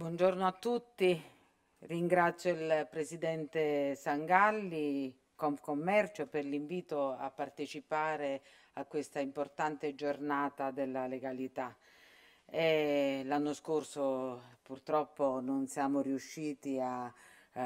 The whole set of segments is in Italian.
Buongiorno a tutti, ringrazio il Presidente Sangalli, Confcommercio, per l'invito a partecipare a questa importante giornata della legalità. Eh, l'anno scorso purtroppo non siamo riusciti a eh,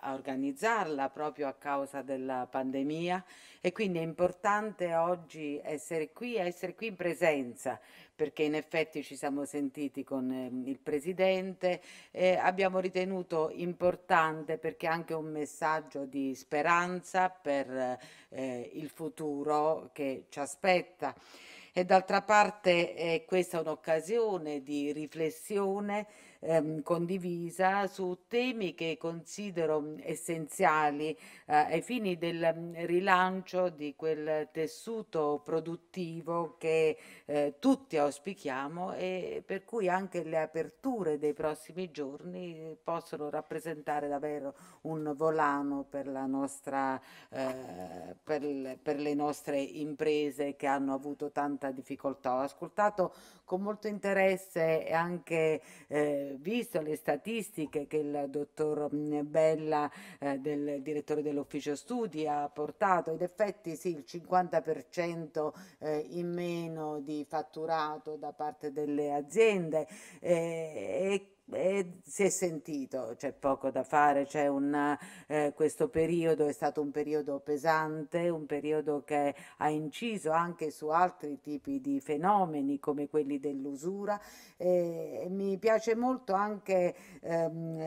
a organizzarla proprio a causa della pandemia e quindi è importante oggi essere qui, essere qui in presenza perché in effetti ci siamo sentiti con eh, il Presidente e abbiamo ritenuto importante perché anche un messaggio di speranza per eh, il futuro che ci aspetta e d'altra parte eh, è questa un'occasione di riflessione ehm, condivisa su temi che considero mm, essenziali eh, ai fini del mm, rilancio di quel tessuto produttivo che eh, tutti auspichiamo e per cui anche le aperture dei prossimi giorni possono rappresentare davvero un volano per, nostra, eh, per, per le nostre imprese che hanno avuto tanto tanta difficoltà. Ho ascoltato con molto interesse e anche eh, visto le statistiche che il dottor mm, Bella, eh, del direttore dell'ufficio studi, ha portato. In effetti sì, il 50% eh, in meno di fatturato da parte delle aziende eh, e si è sentito, c'è poco da fare, c'è un, eh, questo periodo è stato un periodo pesante, un periodo che ha inciso anche su altri tipi di fenomeni come quelli dell'usura. Eh, mi piace molto anche ehm,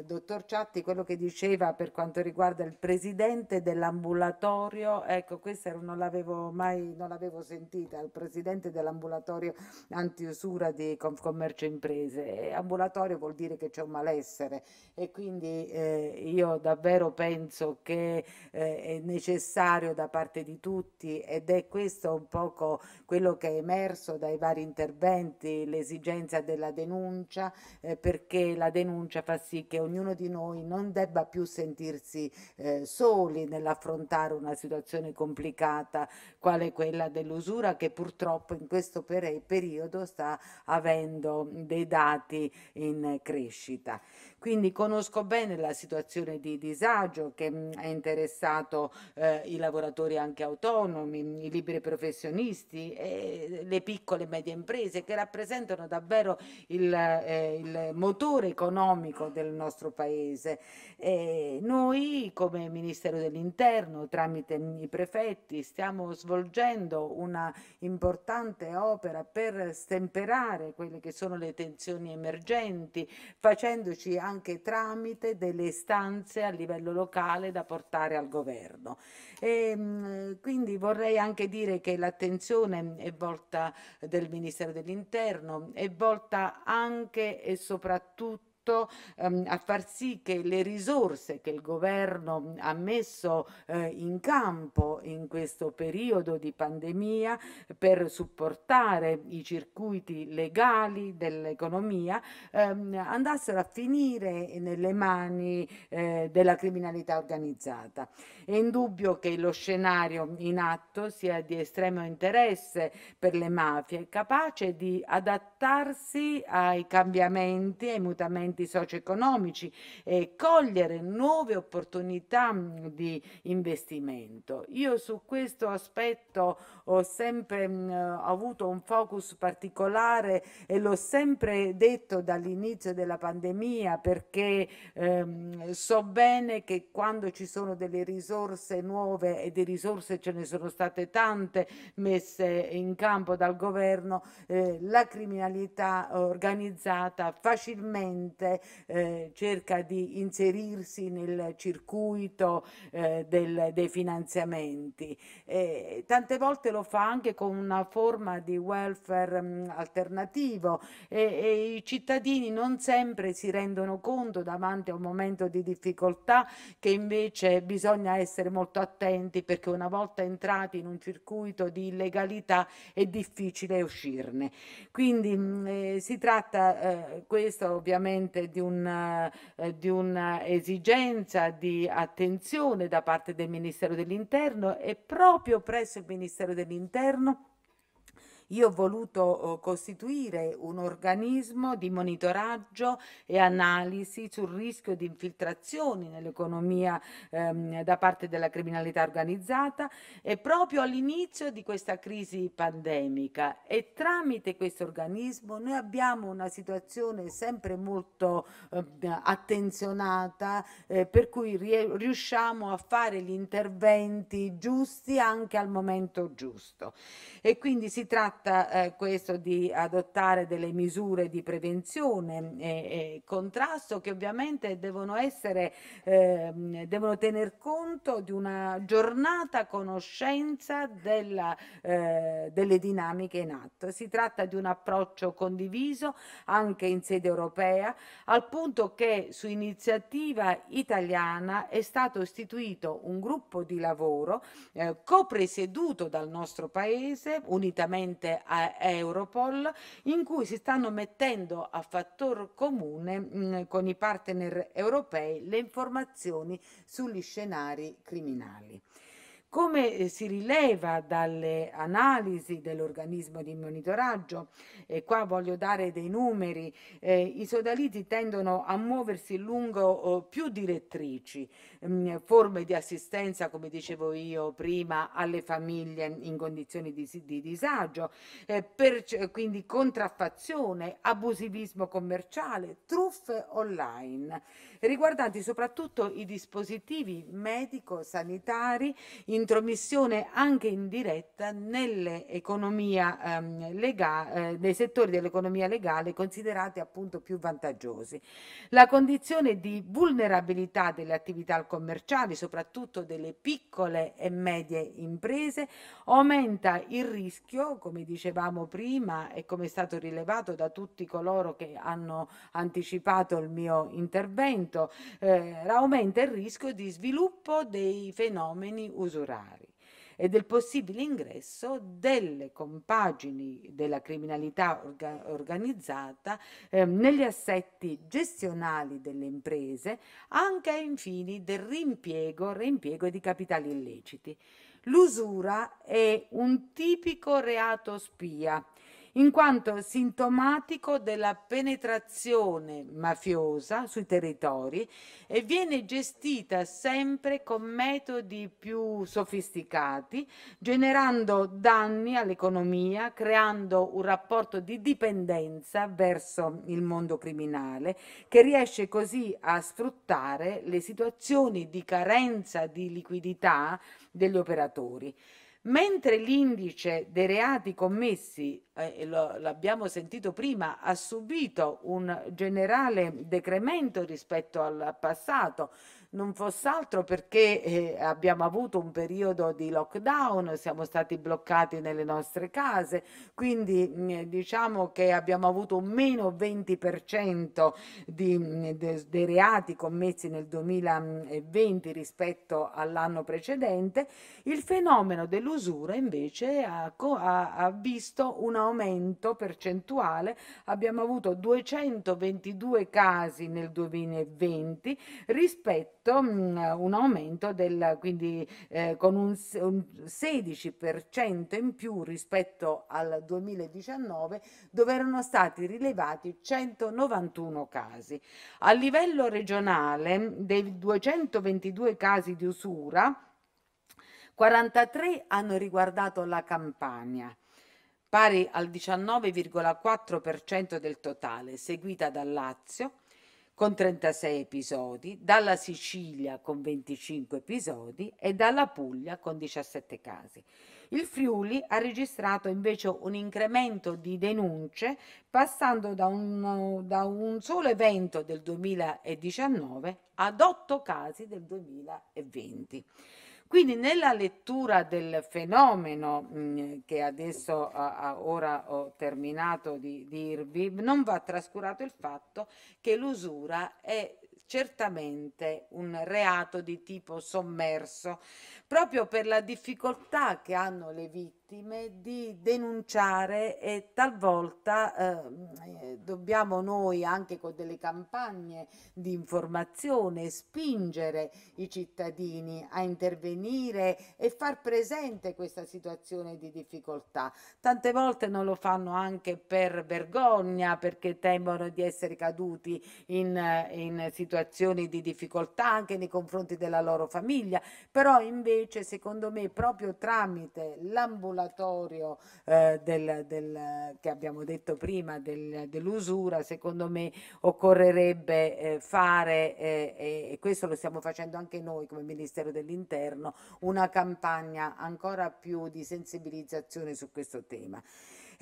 il dottor Ciatti quello che diceva per quanto riguarda il presidente dell'ambulatorio, ecco questa non l'avevo mai non l'avevo sentita, il presidente dell'ambulatorio antiusura di Confcommercio Imprese ambulatorio vuol dire che c'è un malessere e quindi eh, io davvero penso che eh, è necessario da parte di tutti ed è questo un poco quello che è emerso dai vari interventi, l'esigenza della denuncia, eh, perché la denuncia fa sì che ognuno di noi non debba più sentirsi eh, soli nell'affrontare una situazione complicata quale quella dell'usura che purtroppo in questo periodo sta avendo dei dati in crescita. Quindi conosco bene la situazione di disagio che mm, ha interessato eh, i lavoratori anche autonomi, i liberi professionisti e eh, le piccole e medie imprese che rappresentano davvero il, eh, il motore economico del nostro paese. E noi come Ministero dell'Interno, tramite mm, i prefetti, stiamo svolgendo una importante opera per stemperare quelle che sono le tensioni emergenti, facendoci anche anche tramite delle istanze a livello locale da portare al governo. E, ehm, quindi vorrei anche dire che l'attenzione è volta del Ministero dell'Interno, è volta anche e soprattutto aiuto ehm, a far sì che le risorse che il governo ha messo eh, in campo in questo periodo di pandemia per supportare i circuiti legali dell'economia ehm, andassero a finire nelle mani eh, della criminalità organizzata. È indubbio che lo scenario in atto sia di estremo interesse per le mafie, capace di adattarsi ai cambiamenti, ai mutamenti andamenti socio-economici e cogliere nuove opportunità mm, di investimento. Io su questo aspetto ho sempre mh, mm, avuto un focus particolare e l'ho sempre detto dall'inizio della pandemia perché ehm, so bene che quando ci sono delle risorse nuove e di risorse ce ne sono state tante messe in campo dal governo, eh, la criminalità organizzata facilmente sempre eh, cerca di inserirsi nel circuito eh, del, dei finanziamenti. E tante volte lo fa anche con una forma di welfare mh, mm, alternativo e, e i cittadini non sempre si rendono conto davanti a un momento di difficoltà che invece bisogna essere molto attenti perché una volta entrati in un circuito di illegalità è difficile uscirne. Quindi mh, mm, eh, si tratta eh, questo ovviamente sente di, una, eh, di un'esigenza di attenzione da parte del Ministero dell'Interno e proprio presso il Ministero dell'Interno io ho voluto eh, costituire un organismo di monitoraggio e analisi sul rischio di infiltrazioni nell'economia ehm, da parte della criminalità organizzata e proprio all'inizio di questa crisi pandemica e tramite questo organismo noi abbiamo una situazione sempre molto eh, attenzionata eh, per cui riusciamo a fare gli interventi giusti anche al momento giusto e quindi si tratta tratta eh, questo di adottare delle misure di prevenzione e, eh, e contrasto che ovviamente devono essere, eh, devono tener conto di una giornata conoscenza della, eh, delle dinamiche in atto. Si tratta di un approccio condiviso anche in sede europea, al punto che su iniziativa italiana è stato istituito un gruppo di lavoro eh, copresieduto dal nostro Paese, unitamente a Europol in cui si stanno mettendo a fattor comune mh, mm, con i partner europei le informazioni sugli scenari criminali. Come eh, si rileva dalle analisi dell'organismo di monitoraggio, e qua voglio dare dei numeri, eh, i sodalizi tendono a muoversi lungo oh, più direttrici, mh, mm, forme di assistenza, come dicevo io prima, alle famiglie in condizioni di, di disagio, eh, per, quindi contraffazione, abusivismo commerciale, truffe online, riguardanti soprattutto i dispositivi medico-sanitari in intromissione anche indiretta nell'economia ehm, legale, eh, nei settori dell'economia legale considerati appunto più vantaggiosi. La condizione di vulnerabilità delle attività commerciali, soprattutto delle piccole e medie imprese, aumenta il rischio, come dicevamo prima e come è stato rilevato da tutti coloro che hanno anticipato il mio intervento, eh, aumenta il rischio di sviluppo dei fenomeni usurari orari e del possibile ingresso delle compagini della criminalità orga- organizzata eh, negli assetti gestionali delle imprese anche ai fini del rimpiego, reimpiego di capitali illeciti. L'usura è un tipico reato spia in quanto sintomatico della penetrazione mafiosa sui territori e viene gestita sempre con metodi più sofisticati, generando danni all'economia, creando un rapporto di dipendenza verso il mondo criminale, che riesce così a sfruttare le situazioni di carenza di liquidità degli operatori. Mentre l'indice dei reati commessi, eh, l'abbiamo sentito prima, ha subito un generale decremento rispetto al passato, non fosse altro perché eh, abbiamo avuto un periodo di lockdown, siamo stati bloccati nelle nostre case, quindi eh, diciamo che abbiamo avuto un meno 20% di, mm, de, dei reati commessi nel 2020 rispetto all'anno precedente. Il fenomeno dell'usura invece ha, ha, ha visto un aumento percentuale, abbiamo avuto 222 casi nel 2020 rispetto detto mh, mm, un aumento del, quindi, eh, con un, un 16% in più rispetto al 2019 dove erano stati rilevati 191 casi. A livello regionale dei 222 casi di usura 43 hanno riguardato la Campania pari al 19,4% del totale, seguita dal Lazio, con 36 episodi, dalla Sicilia con 25 episodi e dalla Puglia con 17 casi. Il Friuli ha registrato invece un incremento di denunce passando da un, da un solo evento del 2019 ad 8 casi del 2020. Quindi nella lettura del fenomeno mh, mm, che adesso a, a, ora ho terminato di dirvi, non va trascurato il fatto che l'usura è certamente un reato di tipo sommerso, proprio per la difficoltà che hanno le vittime vittime di denunciare e talvolta ehm, eh, dobbiamo noi anche con delle campagne di informazione spingere i cittadini a intervenire e far presente questa situazione di difficoltà. Tante volte non lo fanno anche per vergogna perché temono di essere caduti in, in situazioni di difficoltà anche nei confronti della loro famiglia, però invece secondo me proprio tramite l'ambulanza regolatorio eh, del, del, che abbiamo detto prima del, dell'usura, secondo me occorrerebbe eh, fare, eh, e questo lo stiamo facendo anche noi come Ministero dell'Interno, una campagna ancora più di sensibilizzazione su questo tema.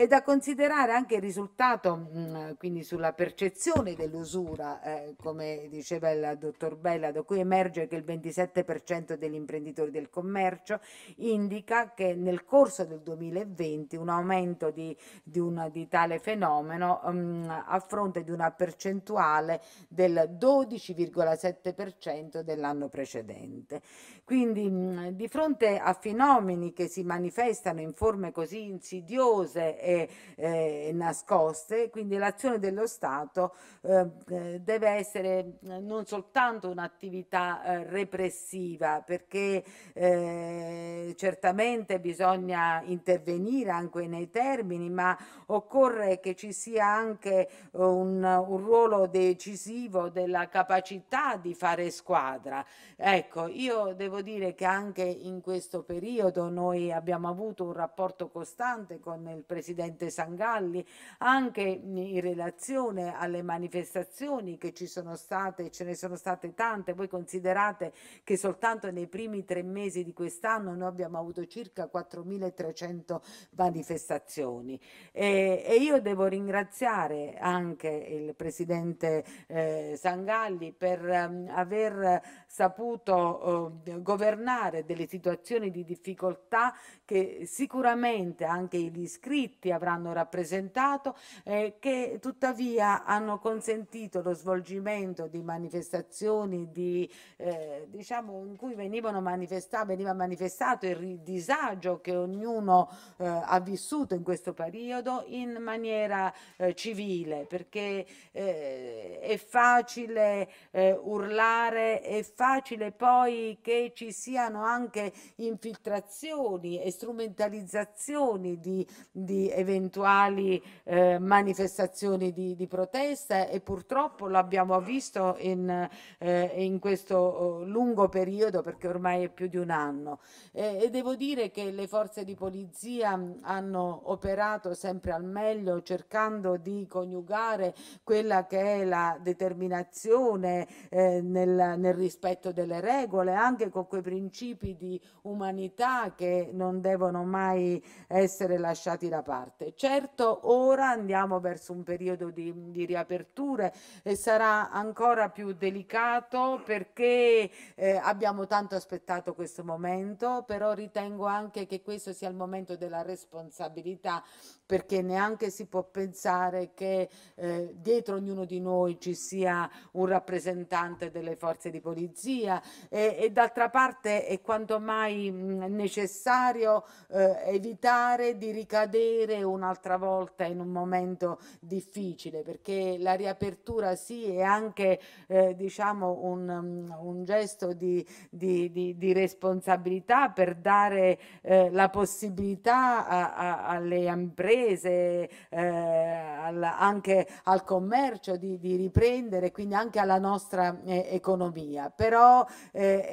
È da considerare anche il risultato, mh, quindi sulla percezione dell'usura, eh, come diceva il dottor Bella, da cui emerge che il 27% degli imprenditori del commercio indica che nel corso del 2020 un aumento di, di, una, di tale fenomeno mh, a fronte di una percentuale del 12,7% dell'anno precedente. Quindi mh, di fronte a fenomeni che si manifestano in forme così insidiose e, e nascoste, quindi l'azione dello Stato eh, eh deve essere eh, non soltanto un'attività eh, repressiva, perché eh, certamente bisogna intervenire anche nei termini, ma occorre che ci sia anche un, un ruolo decisivo della capacità di fare squadra. Ecco, io devo dire che anche in questo periodo noi abbiamo avuto un rapporto costante con il Presidente presidente Sangalli, anche in relazione alle manifestazioni che ci sono state, ce ne sono state tante, voi considerate che soltanto nei primi tre mesi di quest'anno noi abbiamo avuto circa 4.300 manifestazioni e, e, io devo ringraziare anche il presidente eh, Sangalli per um, aver saputo uh, governare delle situazioni di difficoltà che sicuramente anche gli iscritti gruppi avranno rappresentato, eh, che tuttavia hanno consentito lo svolgimento di manifestazioni di, eh, diciamo, in cui manifesta veniva manifestato il disagio che ognuno eh, ha vissuto in questo periodo in maniera eh, civile, perché eh, è facile eh, urlare, è facile poi che ci siano anche infiltrazioni e strumentalizzazioni di, di eventuali eh, manifestazioni di, di protesta e purtroppo lo abbiamo visto in, eh, in questo oh, lungo periodo perché ormai è più di un anno eh, e devo dire che le forze di polizia mm, hanno operato sempre al meglio cercando di coniugare quella che è la determinazione eh, nel, nel rispetto delle regole anche con quei principi di umanità che non devono mai essere lasciati da parte parte. Certo, ora andiamo verso un periodo di, di riaperture e sarà ancora più delicato perché eh, abbiamo tanto aspettato questo momento, però ritengo anche che questo sia il momento della responsabilità perché neanche si può pensare che eh, dietro ognuno di noi ci sia un rappresentante delle forze di polizia e, e d'altra parte è quanto mai mh, necessario eh, evitare di ricadere un'altra volta in un momento difficile perché la riapertura sì è anche eh, diciamo un, un gesto di, di, di, di, responsabilità per dare eh, la possibilità a, a, alle imprese imprese, eh, al, anche al commercio di, di, riprendere, quindi anche alla nostra eh, economia. Però eh,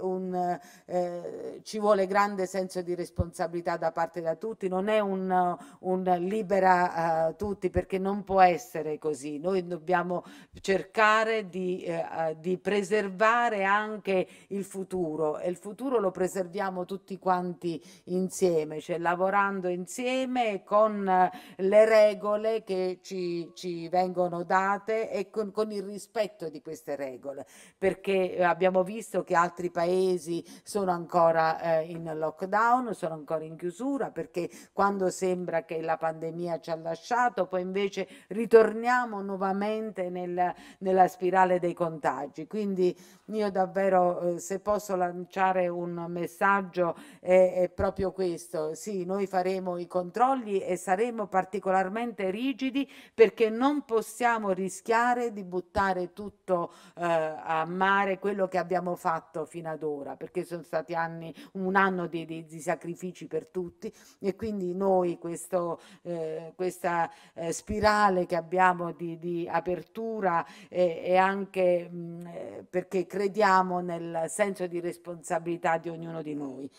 un, eh, ci vuole grande senso di responsabilità da parte da tutti, non è un, un libera uh, tutti perché non può essere così. Noi dobbiamo cercare di, uh, di preservare anche il futuro e il futuro lo preserviamo tutti quanti insieme, cioè lavorando insieme e con eh, le regole che ci, ci vengono date e con, con, il rispetto di queste regole, perché eh, abbiamo visto che altri paesi sono ancora eh, in lockdown, sono ancora in chiusura, perché quando sembra che la pandemia ci ha lasciato, poi invece ritorniamo nuovamente nel, nella spirale dei contagi. Quindi io davvero, eh, se posso lanciare un messaggio, eh, è proprio questo. Sì, noi faremo i controlli fogli e saremo particolarmente rigidi perché non possiamo rischiare di buttare tutto eh, a mare quello che abbiamo fatto fino ad ora, perché sono stati anni, un anno di, di, di sacrifici per tutti e quindi noi questo, eh, questa eh, spirale che abbiamo di, di apertura e anche mh, mm, eh, perché crediamo nel senso di responsabilità di ognuno di noi.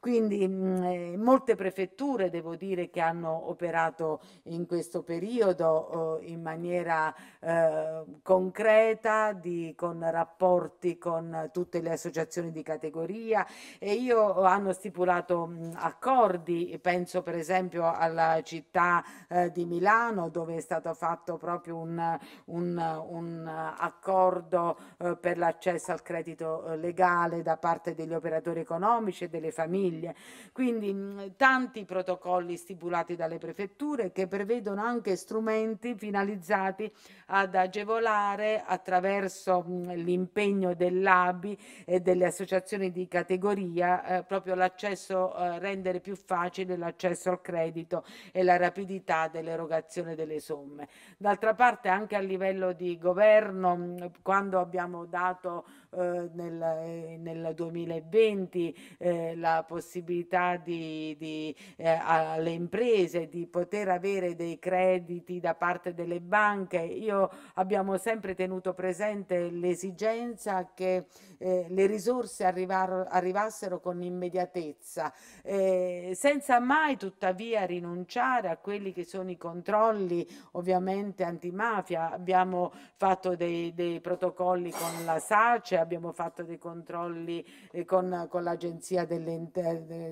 Quindi mh, mhmm, eh, molte prefetture devo dire che hanno operato in questo periodo eh, in maniera eh, concreta, di, con rapporti con tutte le associazioni di categoria e io hanno stipulato mh, mhmm, accordi, penso per esempio alla città eh, di Milano dove è stato fatto proprio un, un, un accordo eh, per l'accesso al credito eh, legale da parte degli operatori economici e delle famiglie famiglie. Quindi mh, tanti protocolli stipulati dalle prefetture che prevedono anche strumenti finalizzati ad agevolare attraverso l'impegno dell'ABI e delle associazioni di categoria eh, proprio l'accesso, eh, rendere più facile l'accesso al credito e la rapidità dell'erogazione delle somme. D'altra parte anche a livello di governo, quando abbiamo dato eh, nel, eh, nel, 2020 eh, la possibilità di, di, eh, alle imprese di poter avere dei crediti da parte delle banche. Io abbiamo sempre tenuto presente l'esigenza che eh, le risorse arrivar- arrivassero con immediatezza, eh, senza mai tuttavia rinunciare a quelli che sono i controlli ovviamente antimafia. Abbiamo fatto dei, dei protocolli con la SACE abbiamo fatto dei controlli eh, con, con l'agenzia delle,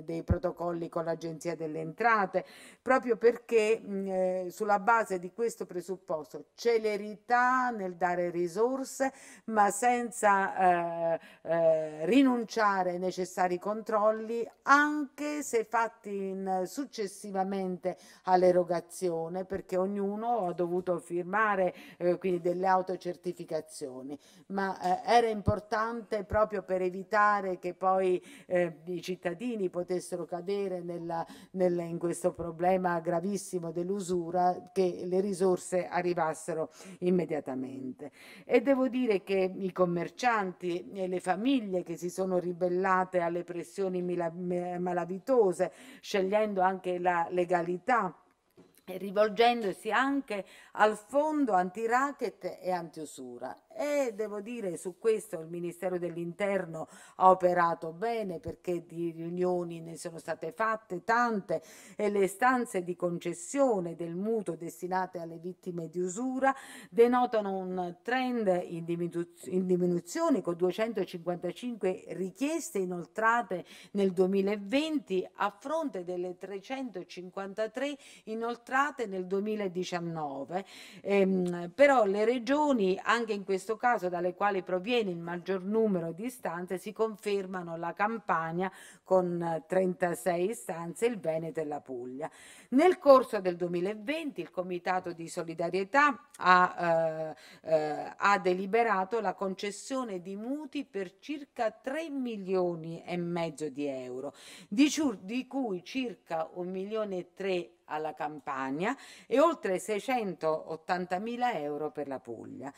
dei protocolli con l'agenzia delle entrate, proprio perché mh, mm, eh, sulla base di questo presupposto celerità nel dare risorse, ma senza eh, eh, rinunciare ai necessari controlli, anche se fatti in, successivamente all'erogazione, perché ognuno ha dovuto firmare eh, quindi delle autocertificazioni. Ma eh, era importante importante proprio per evitare che poi eh, i cittadini potessero cadere nella, nella, in questo problema gravissimo dell'usura, che le risorse arrivassero immediatamente. E devo dire che i commercianti e le famiglie che si sono ribellate alle pressioni malavitose, scegliendo anche la legalità rivolgendosi anche al fondo anti-racket e anti-usura. E devo dire su questo il Ministero dell'Interno ha operato bene perché di riunioni ne sono state fatte tante e le stanze di concessione del mutuo destinate alle vittime di usura denotano un trend in, diminuz- in diminuzione con 255 richieste inoltrate nel 2020 a fronte delle 353 inoltrate nel 2019 ehm, però le regioni, anche in questo caso dalle quali proviene il maggior numero di istanze, si confermano la Campania con 36 eh, istanze, il Veneto e la Puglia. Nel corso del 2020 il Comitato di Solidarietà ha, eh, eh, ha deliberato la concessione di mutui per circa 3 milioni e mezzo di euro, di, di cui circa 1 milione e 3 alla Campania e oltre 680 mila euro per la Puglia.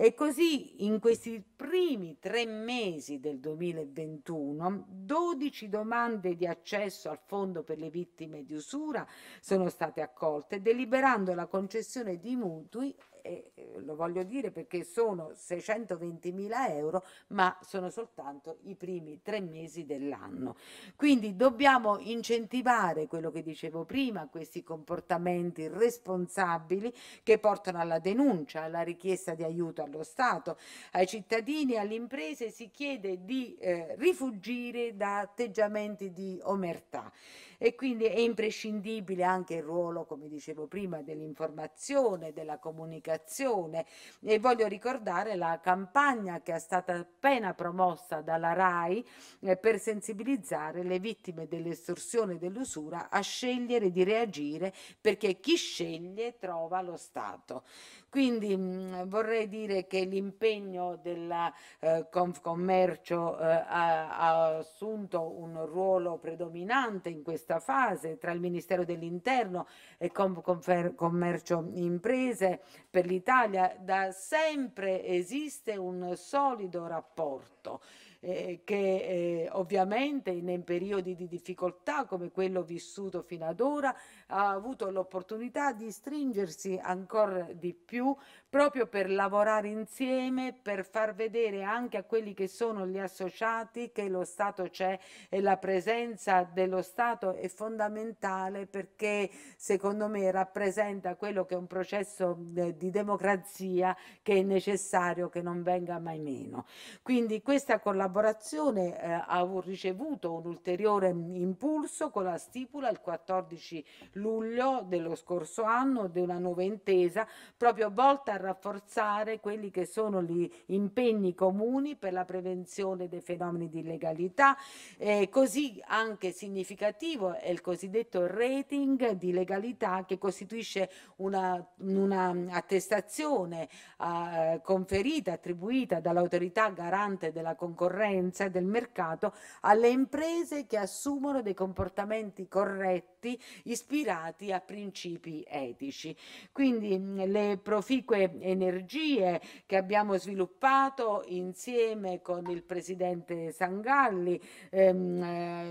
E così in questi primi tre mesi del 2021 12 domande di accesso al fondo per le vittime di usura sono state accolte, deliberando la concessione di mutui e lo voglio dire perché sono 620 mila euro, ma sono soltanto i primi tre mesi dell'anno. Quindi dobbiamo incentivare quello che dicevo prima, questi comportamenti responsabili che portano alla denuncia, alla richiesta di aiuto allo Stato, ai cittadini, alle imprese si chiede di eh, rifugire da atteggiamenti di omertà e quindi è imprescindibile anche il ruolo, come dicevo prima, dell'informazione, della comunicazione e voglio ricordare la campagna che è stata appena promossa dalla RAI eh, per sensibilizzare le vittime dell'estorsione e dell'usura a scegliere di reagire perché chi sceglie trova lo Stato. Quindi mh, mm, vorrei dire che l'impegno della eh, Confcommercio eh, ha, ha, assunto un ruolo predominante in questa fase tra il Ministero dell'Interno e Confcommercio Imprese per l'Italia da sempre esiste un solido rapporto eh, che eh, ovviamente nei periodi di difficoltà come quello vissuto fino ad ora ha avuto l'opportunità di stringersi ancora di più proprio per lavorare insieme, per far vedere anche a quelli che sono gli associati che lo Stato c'è e la presenza dello Stato è fondamentale perché secondo me rappresenta quello che è un processo eh, di democrazia che è necessario che non venga mai meno. Quindi questa collaborazione collaborazione eh, ha ricevuto un ulteriore mm, impulso con la stipula il 14 luglio dello scorso anno di una nuova intesa proprio volta a rafforzare quelli che sono gli impegni comuni per la prevenzione dei fenomeni di illegalità. Eh, così anche significativo è il cosiddetto rating di legalità che costituisce una, una attestazione eh, conferita, attribuita dall'autorità garante della concorrenza concorrenza e del mercato alle imprese che assumono dei comportamenti corretti ispirati a principi etici. Quindi mm, le proficue energie che abbiamo sviluppato insieme con il presidente Sangalli ehm,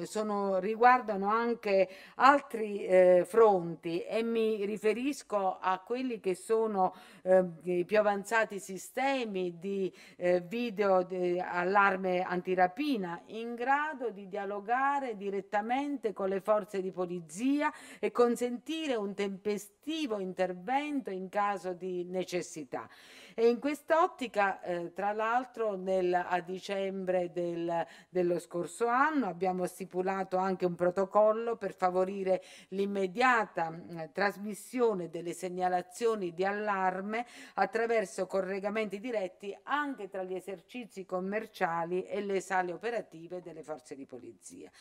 eh, sono, riguardano anche altri eh, fronti e mi riferisco a quelli che sono eh, i più avanzati sistemi di eh, video di allarme eh, antirapina in grado di dialogare direttamente con le forze di polizia e consentire un tempestivo intervento in caso di necessità. E in quest'ottica, eh, tra l'altro, nel, a dicembre del, dello scorso anno abbiamo stipulato anche un protocollo per favorire l'immediata mh, mm, trasmissione delle segnalazioni di allarme attraverso collegamenti diretti anche tra gli esercizi commerciali e le sale operative delle forze di polizia.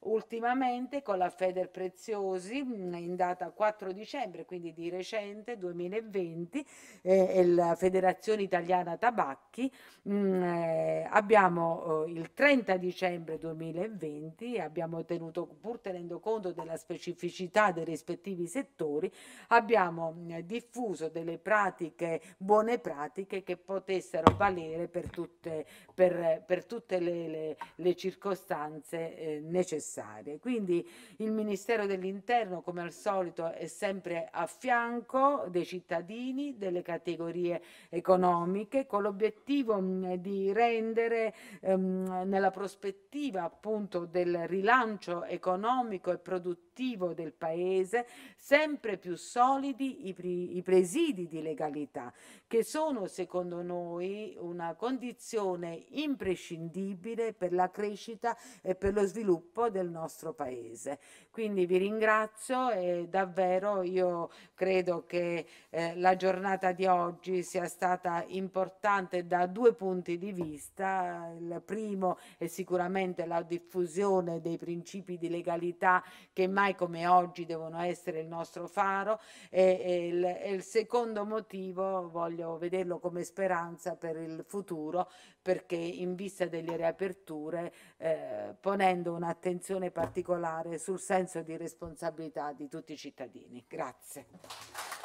Ultimamente con la Feder Preziosi, mm, in data 4 dicembre, quindi di recente 2020, eh, la Federazione Italiana Tabacchi, mh, mm, eh, abbiamo eh, il 30 dicembre 2020, abbiamo tenuto, pur tenendo conto della specificità dei rispettivi settori, abbiamo mh, mm, diffuso delle pratiche, buone pratiche che potessero valere per tutte, per, per tutte le, le, le circostanze eh, necessarie necessarie. Quindi il Ministero dell'Interno, come al solito, è sempre a fianco dei cittadini, delle categorie economiche, con l'obiettivo mm, di rendere ehm, nella prospettiva appunto del rilancio economico e produttivo attivo del Paese, sempre più solidi i, pre i presidi di legalità, che sono secondo noi una condizione imprescindibile per la crescita e per lo sviluppo del nostro Paese. Quindi vi ringrazio e davvero io credo che eh, la giornata di oggi sia stata importante da due punti di vista. Il primo è sicuramente la diffusione dei principi di legalità che mai mai come oggi devono essere il nostro faro e, e, il, e il secondo motivo voglio vederlo come speranza per il futuro perché in vista delle riaperture eh, ponendo un'attenzione particolare sul senso di responsabilità di tutti i cittadini. Grazie.